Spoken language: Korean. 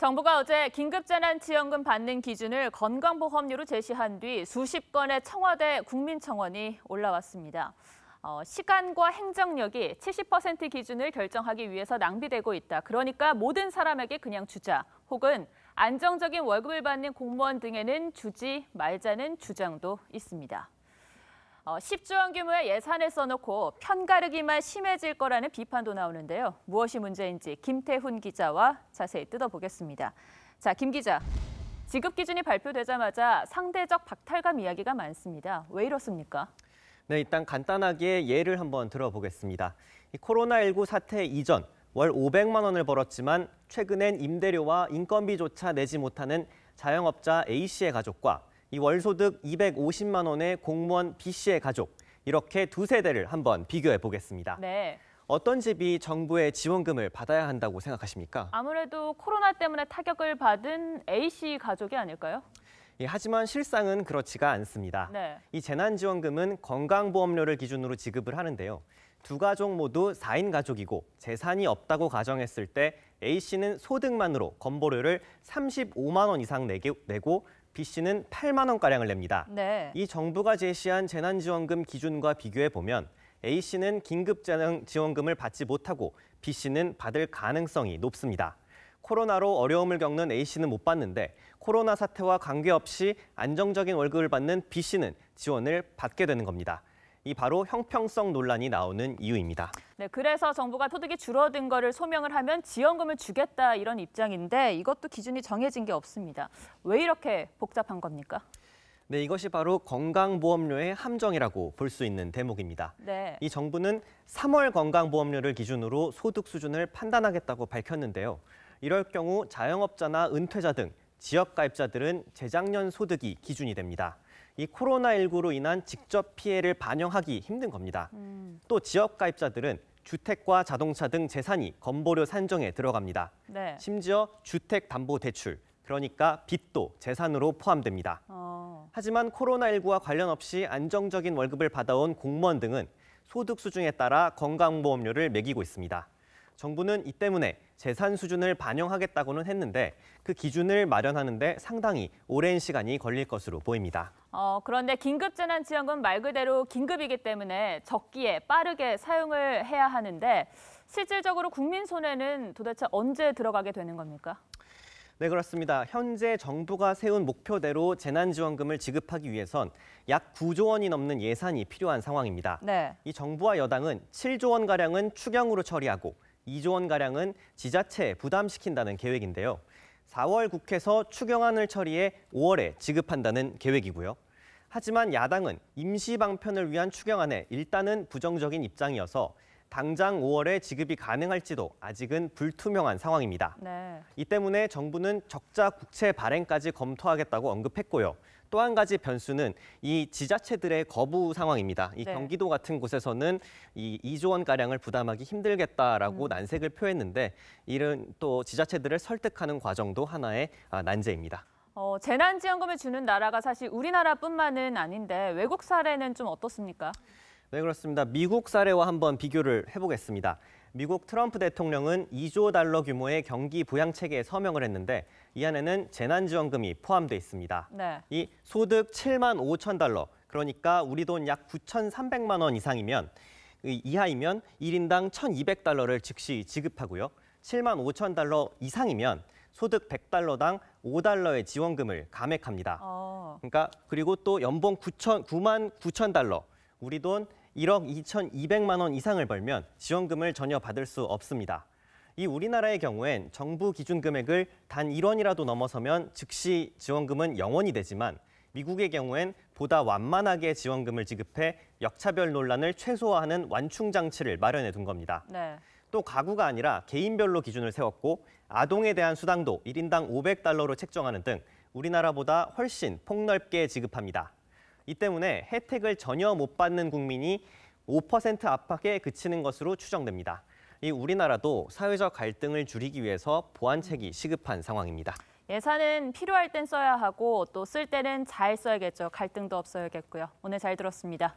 정부가 어제 긴급재난지원금 받는 기준을 건강보험료로 제시한 뒤 수십 건의 청와대 국민청원이 올라왔습니다. 어, 시간과 행정력이 70% 기준을 결정하기 위해서 낭비되고 있다. 그러니까 모든 사람에게 그냥 주자. 혹은 안정적인 월급을 받는 공무원 등에는 주지 말자는 주장도 있습니다. 어, 10조 원 규모의 예산을 써놓고 편가르기만 심해질 거라는 비판도 나오는데요. 무엇이 문제인지 김태훈 기자와 자세히 뜯어보겠습니다. 자, 김 기자. 지급 기준이 발표되자마자 상대적 박탈감 이야기가 많습니다. 왜 이렇습니까? 네, 일단 간단하게 예를 한번 들어보겠습니다. 코로나19 사태 이전 월 500만 원을 벌었지만 최근엔 임대료와 인건비조차 내지 못하는 자영업자 A 씨의 가족과 이 월소득 250만 원의 공무원 B씨의 가족 이렇게 두 세대를 한번 비교해 보겠습니다. 네. 어떤 집이 정부의 지원금을 받아야 한다고 생각하십니까? 아무래도 코로나 때문에 타격을 받은 A씨 가족이 아닐까요? 예, 하지만 실상은 그렇지가 않습니다. 네. 이 재난지원금은 건강보험료를 기준으로 지급을 하는데요. 두 가족 모두 4인 가족이고 재산이 없다고 가정했을 때 A씨는 소득만으로 건보료를 35만 원 이상 내고 B 씨는 8만 원가량을 냅니다. 네. 이 정부가 제시한 재난지원금 기준과 비교해 보면 A 씨는 긴급재난지원금을 받지 못하고 B 씨는 받을 가능성이 높습니다. 코로나로 어려움을 겪는 A 씨는 못 받는데 코로나 사태와 관계없이 안정적인 월급을 받는 B 씨는 지원을 받게 되는 겁니다. 이 바로 형평성 논란이 나오는 이유입니다. 네, 그래서 정부가 소득이 줄어든 거를 소명을 하면 지원금을 주겠다 이런 입장인데 이것도 기준이 정해진 게 없습니다. 왜 이렇게 복잡한 겁니까? 네, 이것이 바로 건강보험료의 함정이라고 볼 수 있는 대목입니다. 네. 이 정부는 3월 건강보험료를 기준으로 소득 수준을 판단하겠다고 밝혔는데요. 이럴 경우 자영업자나 은퇴자 등 지역 가입자들은 재작년 소득이 기준이 됩니다. 이 코로나19로 인한 직접 피해를 반영하기 힘든 겁니다. 음. 또 지역 가입자들은 주택과 자동차 등 재산이 건보료 산정에 들어갑니다. 네. 심지어 주택담보대출, 그러니까 빚도 재산으로 포함됩니다. 어. 하지만 코로나19와 관련 없이 안정적인 월급을 받아온 공무원 등은 소득 수준에 따라 건강보험료를 매기고 있습니다. 정부는 이 때문에 재산 수준을 반영하겠다고는 했는데 그 기준을 마련하는데 상당히 오랜 시간이 걸릴 것으로 보입니다. 어, 그런데 긴급재난지원금 말 그대로 긴급이기 때문에 적기에 빠르게 사용을 해야 하는데 실질적으로 국민 손해는 도대체 언제 들어가게 되는 겁니까? 네, 그렇습니다. 현재 정부가 세운 목표대로 재난지원금을 지급하기 위해선 약 9조 원이 넘는 예산이 필요한 상황입니다. 네. 이 정부와 여당은 7조 원가량은 추경으로 처리하고 2조 원가량은 지자체에 부담시킨다는 계획인데요. 4월 국회에서 추경안을 처리해 5월에 지급한다는 계획이고요. 하지만 야당은 임시 방편을 위한 추경안에 일단은 부정적인 입장이어서 당장 5월에 지급이 가능할지도 아직은 불투명한 상황입니다. 네. 이 때문에 정부는 적자 국채 발행까지 검토하겠다고 언급했고요. 또 한 가지 변수는 이 지자체들의 거부 상황입니다. 이 네. 경기도 같은 곳에서는 이 2조 원 가량을 부담하기 힘들겠다라고 음. 난색을 표했는데 이런 또 지자체들을 설득하는 과정도 하나의 아, 난제입니다. 어, 재난지원금을 주는 나라가 사실 우리나라뿐만은 아닌데 외국 사례는 좀 어떻습니까? 네, 그렇습니다. 미국 사례와 한번 비교를 해보겠습니다. 미국 트럼프 대통령은 2조 달러 규모의 경기 부양 체계에 서명을 했는데 이 안에는 재난지원금이 포함돼 있습니다. 네. 이 소득 7만 5천 달러, 그러니까 우리 돈 약 9,300만 원 이상이면 이하이면 1인당 1,200달러를 즉시 지급하고요. 7만 5천 달러 이상이면 소득 100달러당 5달러의 지원금을 감액합니다. 어. 그러니까 그리고 또 연봉 9천 9만 9천 달러, 우리 돈 1억 2,200만 원 이상을 벌면 지원금을 전혀 받을 수 없습니다. 이 우리나라의 경우엔 정부 기준 금액을 단 1원이라도 넘어서면 즉시 지원금은 0원이 되지만 미국의 경우엔 보다 완만하게 지원금을 지급해 역차별 논란을 최소화하는 완충 장치를 마련해 둔 겁니다. 네. 또 가구가 아니라 개인별로 기준을 세웠고 아동에 대한 수당도 1인당 500달러로 책정하는 등 우리나라보다 훨씬 폭넓게 지급합니다. 이 때문에 혜택을 전혀 못 받는 국민이 5% 압박에 그치는 것으로 추정됩니다. 이 우리나라도 사회적 갈등을 줄이기 위해서 보완책이 시급한 상황입니다. 예산은 필요할 땐 써야 하고 또 쓸 때는 잘 써야겠죠. 갈등도 없어야겠고요. 오늘 잘 들었습니다.